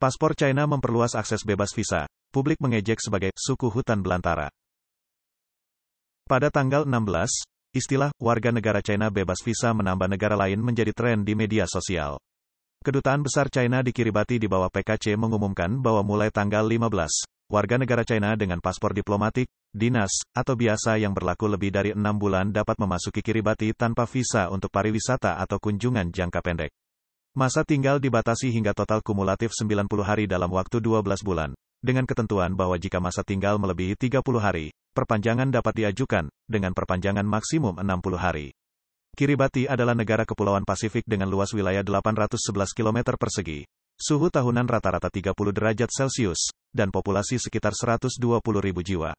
Paspor China memperluas akses bebas visa. Publik mengejek sebagai suku hutan belantara. Pada tanggal 16, istilah warga negara China bebas visa menambah negara lain menjadi tren di media sosial. Kedutaan Besar China di Kiribati di bawah PKC mengumumkan bahwa mulai tanggal 15, warga negara China dengan paspor diplomatik, dinas, atau biasa yang berlaku lebih dari enam bulan dapat memasuki Kiribati tanpa visa untuk pariwisata atau kunjungan jangka pendek. Masa tinggal dibatasi hingga total kumulatif 90 hari dalam waktu 12 bulan, dengan ketentuan bahwa jika masa tinggal melebihi 30 hari, perpanjangan dapat diajukan, dengan perpanjangan maksimum 60 hari. Kiribati adalah negara kepulauan Pasifik dengan luas wilayah 811 km persegi, suhu tahunan rata-rata 30 derajat Celcius, dan populasi sekitar 120 ribu jiwa.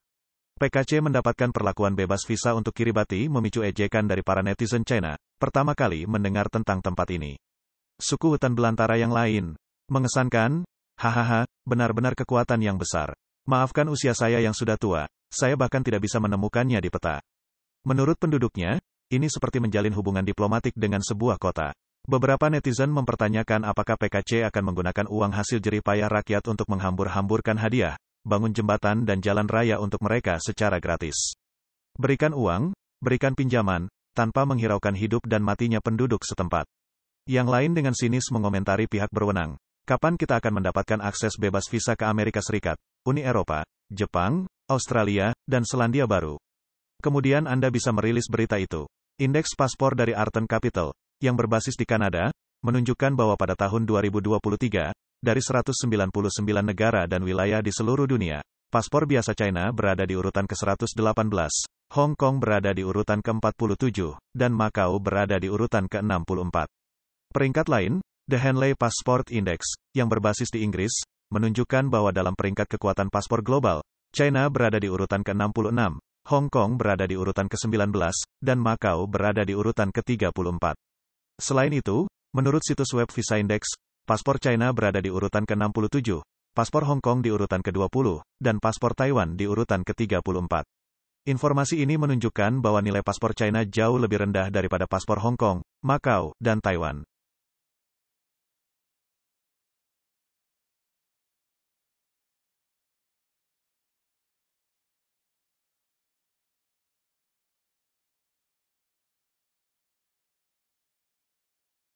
PKC mendapatkan perlakuan bebas visa untuk Kiribati memicu ejekan dari para netizen China, pertama kali mendengar tentang tempat ini suku hutan belantara yang lain. Mengesankan? Hahaha, benar-benar kekuatan yang besar. Maafkan usia saya yang sudah tua, saya bahkan tidak bisa menemukannya di peta. Menurut penduduknya, ini seperti menjalin hubungan diplomatik dengan sebuah kota. Beberapa netizen mempertanyakan apakah PKC akan menggunakan uang hasil jerih payah rakyat untuk menghambur-hamburkan hadiah, bangun jembatan dan jalan raya untuk mereka secara gratis. Berikan uang, berikan pinjaman, tanpa menghiraukan hidup dan matinya penduduk setempat. Yang lain dengan sinis mengomentari pihak berwenang. Kapan kita akan mendapatkan akses bebas visa ke Amerika Serikat, Uni Eropa, Jepang, Australia, dan Selandia Baru? Kemudian Anda bisa merilis berita itu. Indeks paspor dari Arten Capital, yang berbasis di Kanada, menunjukkan bahwa pada tahun 2023, dari 199 negara dan wilayah di seluruh dunia, paspor biasa China berada di urutan ke-118, Hong Kong berada di urutan ke-47, dan Macau berada di urutan ke-64. Peringkat lain, The Henley Passport Index, yang berbasis di Inggris, menunjukkan bahwa dalam peringkat kekuatan paspor global, China berada di urutan ke-66, Hong Kong berada di urutan ke-19, dan Macau berada di urutan ke-34. Selain itu, menurut situs web Visa Index, paspor China berada di urutan ke-67, paspor Hong Kong di urutan ke-20, dan paspor Taiwan di urutan ke-34. Informasi ini menunjukkan bahwa nilai paspor China jauh lebih rendah daripada paspor Hong Kong, Macau, dan Taiwan.